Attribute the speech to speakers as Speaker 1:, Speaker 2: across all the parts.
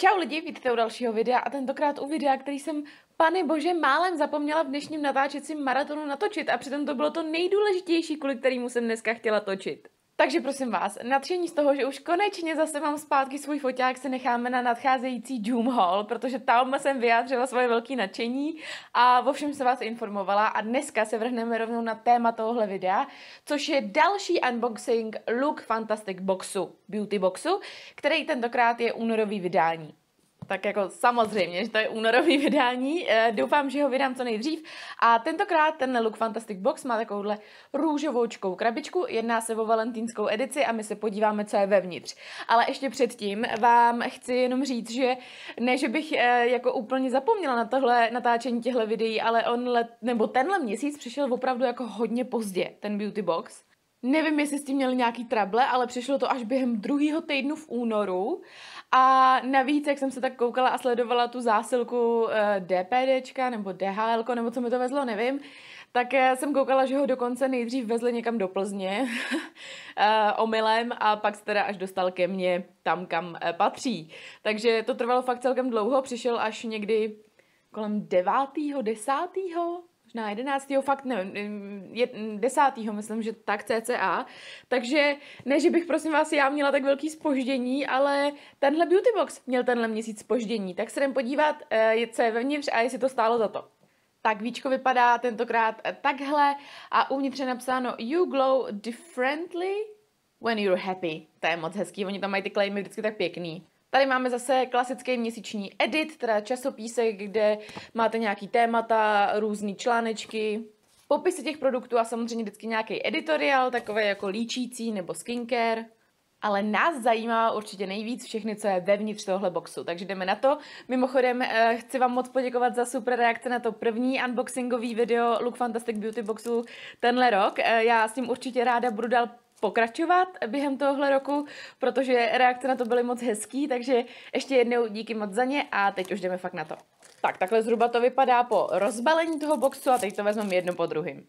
Speaker 1: Čau lidi, vítejte u dalšího videa a tentokrát u videa, který jsem Pane bože, málem zapomněla v dnešním natáčecím maratonu natočit a přitom to bylo to nejdůležitější, kvůli kterému jsem dneska chtěla točit. Takže prosím vás, natření z toho, že už konečně zase mám zpátky svůj foťák, se necháme na nadcházející Doom Hall, protože tam jsem vyjádřila svoje velké nadšení a o všem se vás informovala a dneska se vrhneme rovnou na téma tohohle videa, což je další unboxing Look Fantastic Boxu, Beauty Boxu, který tentokrát je únorový vydání. Tak jako samozřejmě, že to je únorový vydání. Eh, doufám, že ho vydám co nejdřív. A tentokrát ten Look Fantastic Box má takovouhle růžovoučkou krabičku. Jedná se o valentýnskou edici a my se podíváme, co je vevnitř. Ale ještě předtím vám chci jenom říct, že ne, že bych eh, jako úplně zapomněla na tohle natáčení těchto videí, ale on let, nebo tenhle měsíc přišel opravdu jako hodně pozdě, ten beauty box. Nevím, jestli s tím měli nějaký trable, ale přišlo to až během druhého týdnu v únoru. A navíc, jak jsem se tak koukala a sledovala tu zásilku eh, DPDčka nebo DHL, nebo co mi to vezlo, nevím, tak eh, jsem koukala, že ho dokonce nejdřív vezli někam do Plzně eh, omylem a pak teda až dostal ke mně tam, kam patří. Takže to trvalo fakt celkem dlouho, přišel až někdy kolem devátého, desátého, možná 11. fakt nevím, 10. myslím, že tak cca. Takže ne, že bych prosím vás já měla tak velký spoždění, ale tenhle Beauty Box měl tenhle měsíc spoždění, tak se jdem podívat, eh, co je vevnitř a jestli to stálo za to. Tak víčko vypadá tentokrát eh, takhle a uvnitř je napsáno You glow differently when you're happy. To je moc hezký, oni tam mají ty klejmy vždycky tak pěkný. Tady máme zase klasický měsíční edit, teda časopísek, kde máte nějaký témata, různé článečky, popisy těch produktů a samozřejmě vždycky nějaký editoriál, takové jako líčící nebo skincare. Ale nás zajímá určitě nejvíc všechny, co je vevnitř tohle boxu, takže jdeme na to. Mimochodem, eh, chci vám moc poděkovat za super reakce na to první unboxingový video Look Fantastic Beauty Boxu tenhle rok. Eh, já s ním určitě ráda budu dál pokračovat během tohohle roku, protože reakce na to byly moc hezký, takže ještě jednou díky moc za ně a teď už jdeme fakt na to. Tak, takhle zhruba to vypadá po rozbalení toho boxu a teď to vezmeme jedno po druhém.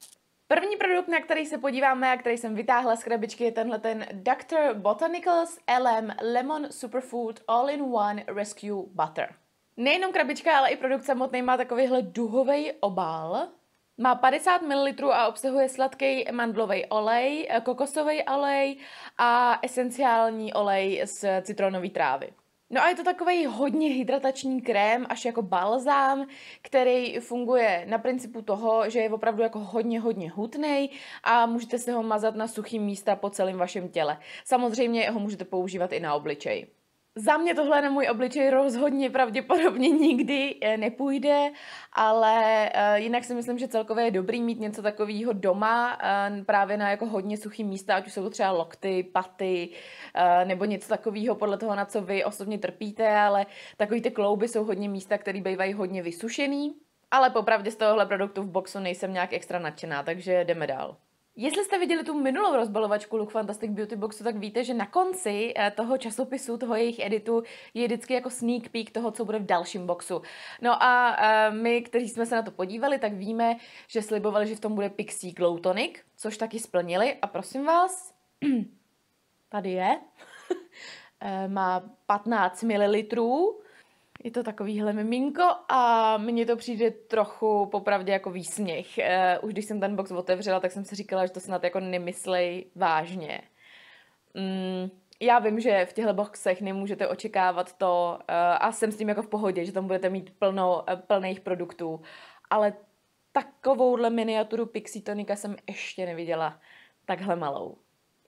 Speaker 1: První produkt, na který se podíváme a který jsem vytáhla z krabičky, je tenhle ten Dr. Botanicals LM Lemon Superfood All-in-One Rescue Butter. Nejenom krabička, ale i produkt samotný má takovýhle duhový obal. Má 50 ml a obsahuje sladký mandlový olej, kokosový olej a esenciální olej z citronové trávy. No a je to takový hodně hydratační krém, až jako balzám, který funguje na principu toho, že je opravdu jako hodně, hodně hutný a můžete si ho mazat na suchý místa po celém vašem těle. Samozřejmě ho můžete používat i na obličej. Za mě tohle na můj obličej rozhodně pravděpodobně nikdy eh, nepůjde, ale eh, jinak si myslím, že celkově je dobrý mít něco takového doma, eh, právě na jako hodně suchý místa, ať už jsou to třeba lokty, paty nebo něco takového podle toho, na co vy osobně trpíte, ale takový ty klouby jsou hodně místa, které bývají hodně vysušený. Ale popravdě z tohohle produktu v boxu nejsem nějak extra nadšená, takže jdeme dál. Jestli jste viděli tu minulou rozbalovačku Look Fantastic Beauty Boxu, tak víte, že na konci eh, toho časopisu, toho jejich editu, je vždycky jako sneak peek toho, co bude v dalším boxu. No a eh, my, kteří jsme se na to podívali, tak víme, že slibovali, že v tom bude Pixie Glow Tonic, což taky splnili. A prosím vás, tady je, eh, má 15 ml je to takovýhle miminko a mně to přijde trochu popravdě jako výsměch. Eh, už když jsem ten box otevřela, tak jsem si říkala, že to snad jako nemyslej vážně. Mm, já vím, že v těchto boxech nemůžete očekávat to eh, a jsem s tím jako v pohodě, že tam budete mít plno, eh, plných produktů, ale takovouhle miniaturu Pixitonika Tonika jsem ještě neviděla takhle malou.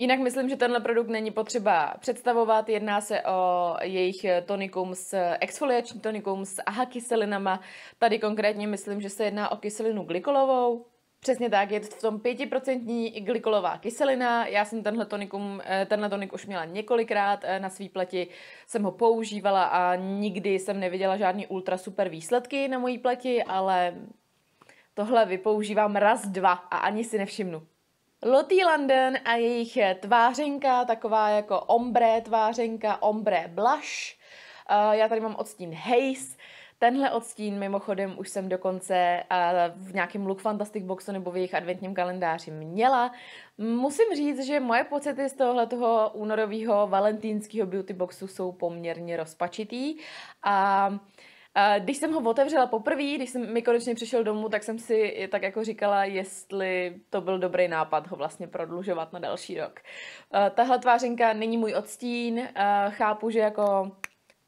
Speaker 1: Jinak myslím, že tenhle produkt není potřeba představovat. Jedná se o jejich eh, tonikum s eh, exfoliační tonikum s aha kyselinama. Tady konkrétně myslím, že se jedná o kyselinu glykolovou. Přesně tak, je to v tom 5% glykolová kyselina. Já jsem tenhle, tonikum, eh, tenhle tonik už měla několikrát na svý pleti, jsem ho používala a nikdy jsem neviděla žádný ultra super výsledky na mojí pleti, ale tohle vypoužívám raz, dva a ani si nevšimnu. Lotý London a jejich tvářenka, taková jako ombre tvářenka, ombre blush. Eh, já tady mám odstín Haze. Tenhle odstín mimochodem už jsem dokonce eh, v nějakém Look Fantastic Boxu nebo v jejich adventním kalendáři měla. Musím říct, že moje pocity z tohle toho únorového valentýnského beauty boxu jsou poměrně rozpačitý a uh, Eh, když jsem ho otevřela poprvé, když jsem mi konečně přišel domů, tak jsem si tak jako říkala, jestli to byl dobrý nápad ho vlastně prodlužovat na další rok. Eh, tahle tvářenka není můj odstín, eh, chápu, že jako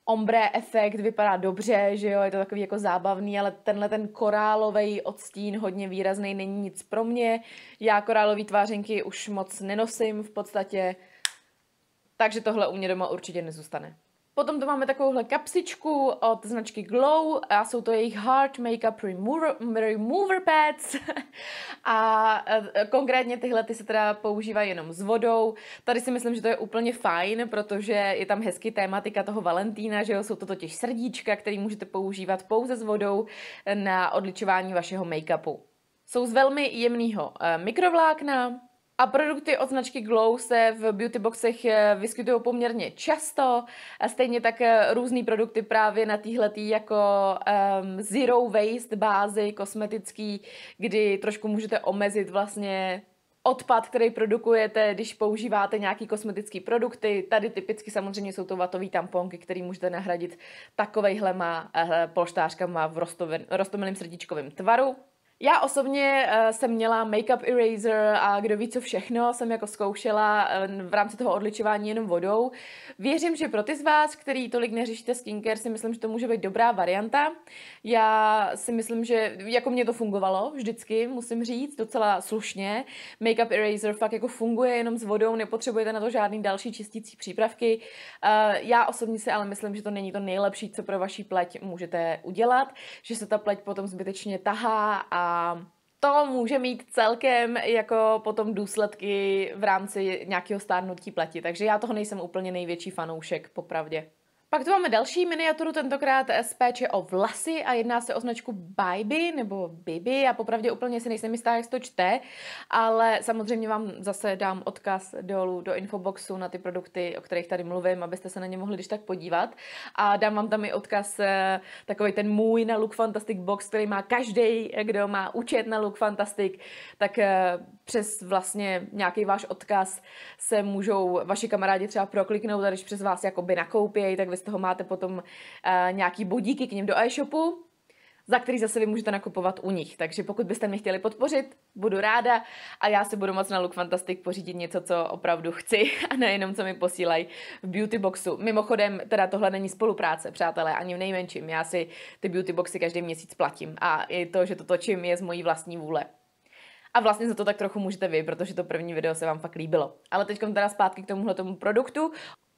Speaker 1: ombre efekt vypadá dobře, že jo, je to takový jako zábavný, ale tenhle ten korálový odstín hodně výrazný není nic pro mě. Já korálové tvářenky už moc nenosím v podstatě, takže tohle u mě doma určitě nezůstane. Potom tu máme takovouhle kapsičku od značky Glow a jsou to jejich Hard Makeup Remover, remover Pads a e, konkrétně tyhle ty se teda používají jenom s vodou. Tady si myslím, že to je úplně fajn, protože je tam hezky tématika toho Valentína, že jo, jsou to totiž srdíčka, který můžete používat pouze s vodou na odličování vašeho make-upu. Jsou z velmi jemného e, mikrovlákna, a produkty od značky Glow se v beauty boxech eh, vyskytují poměrně často, a stejně tak eh, různé produkty právě na týhletý jako um, zero waste bázi kosmetický, kdy trošku můžete omezit vlastně odpad, který produkujete, když používáte nějaký kosmetický produkty. Tady typicky samozřejmě jsou to vatové tamponky, který můžete nahradit takovejhlema eh, polštářkama v rostomilém srdíčkovém tvaru. Já osobně uh, jsem měla make-up eraser a kdo ví co všechno, jsem jako zkoušela uh, v rámci toho odličování jenom vodou. Věřím, že pro ty z vás, který tolik neřešíte skincare, si myslím, že to může být dobrá varianta. Já si myslím, že jako mě to fungovalo vždycky, musím říct, docela slušně. Make-up eraser fakt jako funguje jenom s vodou, nepotřebujete na to žádný další čistící přípravky. Uh, já osobně si ale myslím, že to není to nejlepší, co pro vaší pleť můžete udělat, že se ta pleť potom zbytečně tahá a to může mít celkem jako potom důsledky v rámci nějakého stárnutí pleti. Takže já toho nejsem úplně největší fanoušek, popravdě. Pak tu máme další miniaturu, tentokrát z péče o vlasy a jedná se o značku Bibi nebo Bibi. Já popravdě úplně si nejsem jistá, jak to čte, ale samozřejmě vám zase dám odkaz dolů do infoboxu na ty produkty, o kterých tady mluvím, abyste se na ně mohli když tak podívat. A dám vám tam i odkaz eh, takový ten můj na Look Fantastic Box, který má každý, kdo má účet na Look Fantastic, tak eh, přes vlastně nějaký váš odkaz se můžou vaši kamarádi třeba prokliknout a když přes vás jakoby nakoupějí, tak vy z toho máte potom uh, nějaký bodíky k ním do e-shopu, za který zase vy můžete nakupovat u nich. Takže pokud byste mě chtěli podpořit, budu ráda a já si budu moc na Look Fantastic pořídit něco, co opravdu chci a nejenom, co mi posílají v beauty boxu. Mimochodem, teda tohle není spolupráce, přátelé, ani v nejmenším. Já si ty beauty boxy každý měsíc platím a i to, že to točím, je z mojí vlastní vůle. A vlastně za to tak trochu můžete vy, protože to první video se vám fakt líbilo. Ale teď teda zpátky k tomuhle tomu produktu.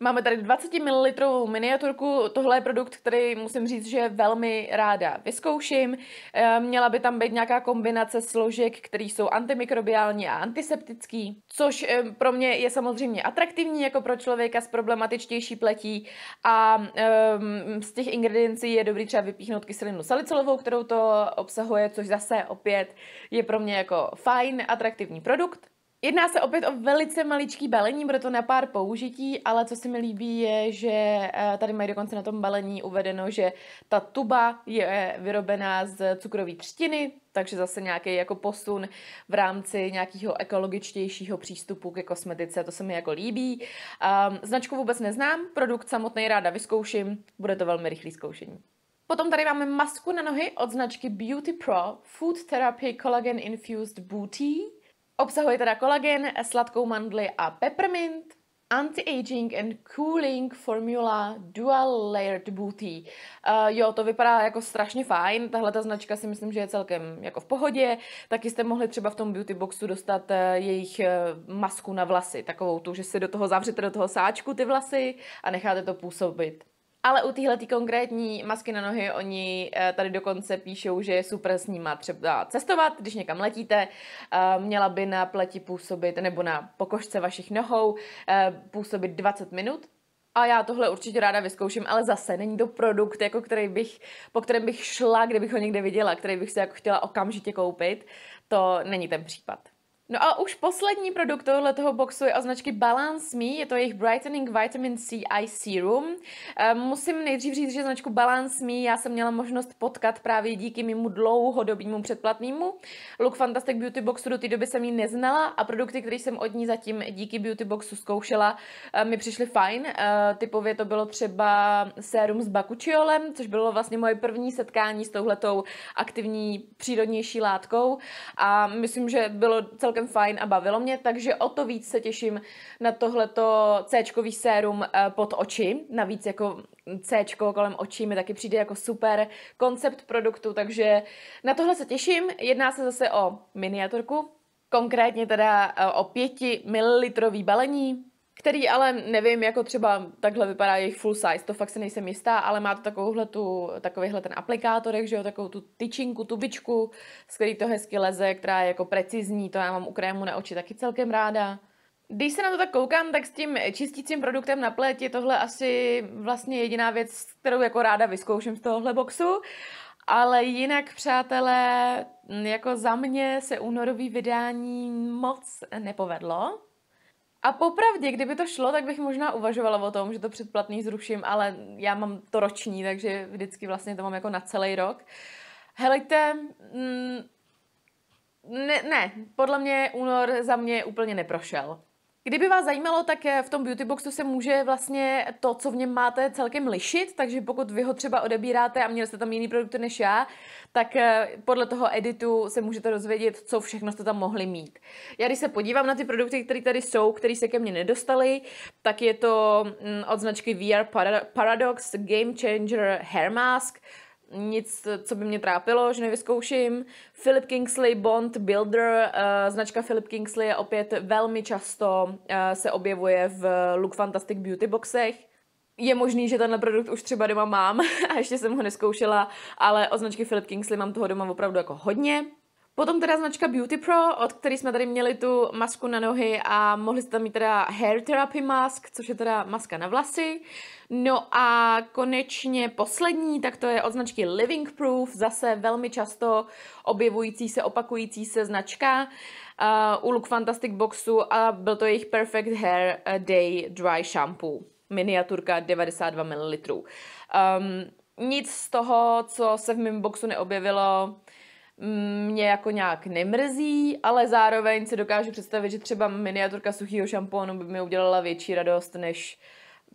Speaker 1: Máme tady 20 ml miniaturku. Tohle je produkt, který musím říct, že velmi ráda vyzkouším. Eh, měla by tam být nějaká kombinace složek, které jsou antimikrobiální a antiseptický, což eh, pro mě je samozřejmě atraktivní jako pro člověka s problematičtější pletí a ehm, z těch ingrediencí je dobrý třeba vypíchnout kyselinu salicylovou, kterou to obsahuje, což zase opět je pro mě jako fajn, atraktivní produkt. Jedná se opět o velice maličký balení, to na pár použití, ale co se mi líbí je, že eh, tady mají dokonce na tom balení uvedeno, že ta tuba je eh, vyrobená z cukrové třtiny, takže zase nějaký jako posun v rámci nějakého ekologičtějšího přístupu ke kosmetice, to se mi jako líbí. Um, značku vůbec neznám, produkt samotný ráda vyzkouším, bude to velmi rychlý zkoušení. Potom tady máme masku na nohy od značky Beauty Pro Food Therapy Collagen Infused Booty. Obsahuje teda kolagen, sladkou mandli a peppermint, Anti-Aging and Cooling Formula Dual Layered Booty. Uh, jo, to vypadá jako strašně fajn, tahle ta značka si myslím, že je celkem jako v pohodě. Taky jste mohli třeba v tom beauty boxu dostat uh, jejich uh, masku na vlasy, takovou tu, že si do toho zavřete do toho sáčku ty vlasy a necháte to působit. Ale u téhle konkrétní masky na nohy, oni eh, tady dokonce píšou, že je super s nima třeba cestovat, když někam letíte, eh, měla by na pleti působit, nebo na pokožce vašich nohou eh, působit 20 minut, a já tohle určitě ráda vyzkouším, ale zase není to produkt, jako který bych, po kterém bych šla, kdybych ho někde viděla, který bych si jako chtěla okamžitě koupit. To není ten případ. No a už poslední produkt tohoto boxu je od značky Balance Me, je to jejich Brightening Vitamin C Eye Serum. Ehm, musím nejdřív říct, že značku Balance Me já jsem měla možnost potkat právě díky mimo dlouhodobému předplatnému. Look Fantastic Beauty Boxu do té doby jsem ji neznala a produkty, které jsem od ní zatím díky Beauty Boxu zkoušela, ehm, mi přišly fajn. Ehm, typově to bylo třeba sérum s bakučiolem, což bylo vlastně moje první setkání s touhletou aktivní přírodnější látkou a myslím, že bylo celkem celkem fajn a bavilo mě, takže o to víc se těším na tohleto c sérum eh, pod oči. Navíc jako c kolem očí mi taky přijde jako super koncept produktu, takže na tohle se těším. Jedná se zase o miniaturku, konkrétně teda eh, o 5 mililitrový balení, který ale nevím, jako třeba takhle vypadá jejich full size, to fakt se nejsem jistá, ale má to takovouhle tu, takovýhle ten aplikátorek, že jo, takovou tu tyčinku, tubičku, z který to hezky leze, která je jako precizní, to já mám u krému na oči taky celkem ráda. Když se na to tak koukám, tak s tím čistícím produktem na pleť je tohle asi vlastně jediná věc, kterou jako ráda vyzkouším z tohohle boxu. Ale jinak, přátelé, jako za mě se únorový vydání moc nepovedlo. A popravdě, kdyby to šlo, tak bych možná uvažovala o tom, že to předplatný zruším, ale já mám to roční, takže vždycky vlastně to mám jako na celý rok. Helejte, mm, ne, ne, podle mě únor za mě úplně neprošel. Kdyby vás zajímalo, tak eh, v tom beauty boxu se může vlastně to, co v něm máte, celkem lišit, takže pokud vy ho třeba odebíráte a měli jste tam jiný produkty než já, tak eh, podle toho editu se můžete dozvědět, co všechno jste tam mohli mít. Já když se podívám na ty produkty, které tady jsou, které se ke mně nedostaly, tak je to mm, od značky VR Paradox Game Changer Hair Mask, nic, co by mě trápilo, že nevyzkouším. Philip Kingsley Bond Builder, uh, značka Philip Kingsley je opět velmi často uh, se objevuje v Look Fantastic Beauty boxech. Je možný, že tenhle produkt už třeba doma mám a ještě jsem ho neskoušela, ale o značky Philip Kingsley mám toho doma opravdu jako hodně. Potom teda značka Beauty Pro, od které jsme tady měli tu masku na nohy a mohli jste tam mít teda Hair Therapy Mask, což je teda maska na vlasy. No a konečně poslední, tak to je od značky Living Proof, zase velmi často objevující se, opakující se značka uh, u Look Fantastic Boxu a byl to jejich Perfect Hair eh, Day Dry Shampoo, miniaturka 92 ml. Um, nic z toho, co se v mém boxu neobjevilo, Mm, mě jako nějak nemrzí, ale zároveň si dokážu představit, že třeba miniaturka suchého šampónu by mi udělala větší radost než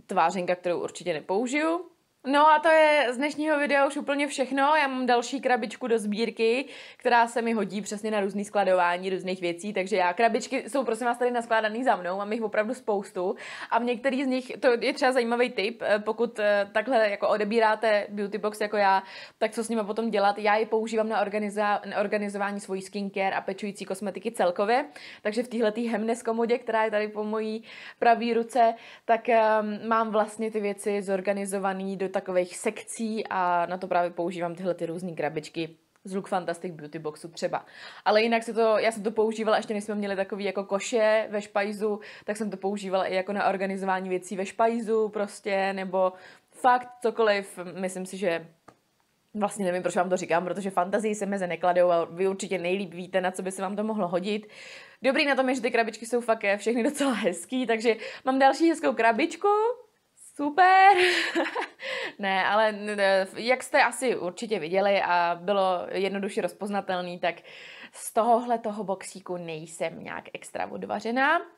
Speaker 1: tvářenka, kterou určitě nepoužiju. No a to je z dnešního videa už úplně všechno. Já mám další krabičku do sbírky, která se mi hodí přesně na různý skladování různých věcí, takže já krabičky jsou prosím vás tady naskládaný za mnou, mám jich opravdu spoustu a v některých z nich, to je třeba zajímavý tip, eh, pokud eh, takhle jako odebíráte beauty box jako já, tak co s nimi potom dělat. Já je používám na, organiza- na organizování svojí skincare a pečující kosmetiky celkově, takže v téhle hemnes komodě, která je tady po mojí pravý ruce, tak um, mám vlastně ty věci zorganizované do takových sekcí a na to právě používám tyhle ty různé krabičky z Look Fantastic Beauty Boxu třeba. Ale jinak se to, já jsem to používala, ještě než jsme měli takový jako koše ve špajzu, tak jsem to používala i jako na organizování věcí ve špajzu prostě, nebo fakt cokoliv, myslím si, že Vlastně nevím, proč vám to říkám, protože fantazii se meze nekladou a vy určitě nejlíp víte, na co by se vám to mohlo hodit. Dobrý na tom je, že ty krabičky jsou fakt všechny docela hezký, takže mám další hezkou krabičku, Super! ne, ale jak jste asi určitě viděli a bylo jednoduše rozpoznatelný, tak z tohohle toho boxíku nejsem nějak extra odvařená.